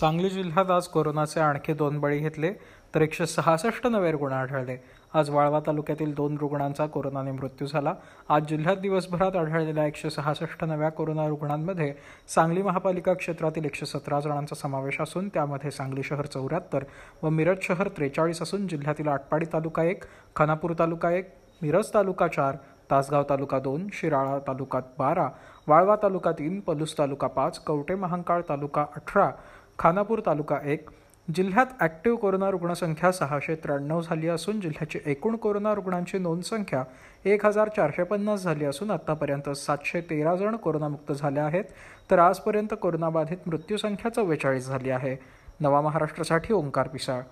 सांगली जिल्ह्यात आज कोरोनाचे आणखी दोन बळी घेतले तर एकशे सहासष्ट नवे रुग्ण आढळले आज वाळवा तालुक्यातील दोन रुग्णांचा कोरोनाने मृत्यू झाला आज जिल्ह्यात दिवसभरात आढळलेल्या एकशे सहासष्ट नव्या कोरोना रुग्णांमध्ये सांगली महापालिका क्षेत्रातील एकशे सतरा जणांचा समावेश असून त्यामध्ये सांगली शहर चौऱ्याहत्तर व मिरज शहर त्रेचाळीस असून जिल्ह्यातील आटपाडी तालुका एक खानापूर तालुका एक मिरज तालुका चार तासगाव तालुका दोन शिराळा तालुका बारा वाळवा तालुका तीन पलूस तालुका पाच कवटे महांकाळ तालुका अठरा खानापूर तालुका एक जिल्ह्यात ॲक्टिव्ह कोरोना रुग्णसंख्या सहाशे त्र्याण्णव झाली असून जिल्ह्याची एकूण कोरोना रुग्णांची संख्या एक हजार चारशे पन्नास झाली असून आत्तापर्यंत सातशे तेरा जण कोरोनामुक्त झाले आहेत तर आजपर्यंत कोरोनाबाधित मृत्यूसंख्या चव्वेचाळीस झाली आहे नवा महाराष्ट्रासाठी ओंकार पिसाळ